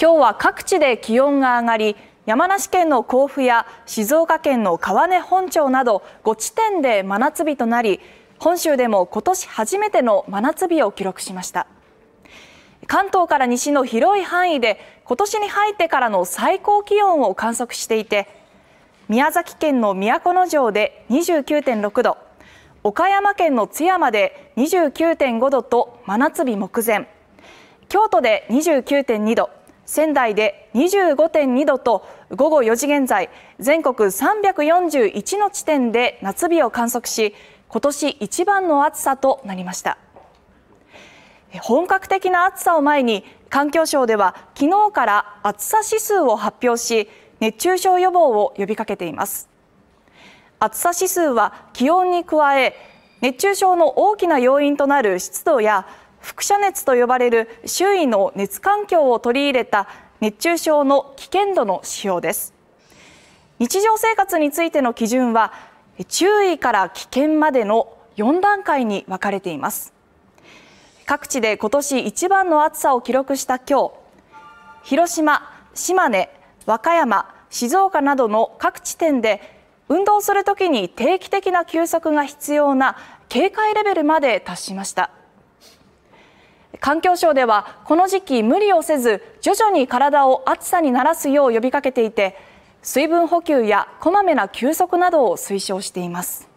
今日は各地で気温が上がり山梨県の甲府や静岡県の川根本町など5地点で真夏日となり本州でも今年初めての真夏日を記録しました関東から西の広い範囲で今年に入ってからの最高気温を観測していて宮崎県の都城で29.6度岡山県の津山で29.5度と真夏日目前京都で29.2度仙台で25.2度と午後4時現在全国341の地点で夏日を観測し今年一番の暑さとなりました本格的な暑さを前に環境省では昨日から暑さ指数を発表し熱中症予防を呼びかけています暑さ指数は気温に加え熱中症の大きな要因となる湿度や輻射熱と呼ばれる周囲の熱環境を取り入れた熱中症の危険度の指標です日常生活についての基準は注意から危険までの4段階に分かれています各地で今年一番の暑さを記録した今日広島、島根、和歌山、静岡などの各地点で運動するときに定期的な休息が必要な警戒レベルまで達しました。環境省ではこの時期無理をせず徐々に体を暑さに慣らすよう呼びかけていて水分補給やこまめな休息などを推奨しています。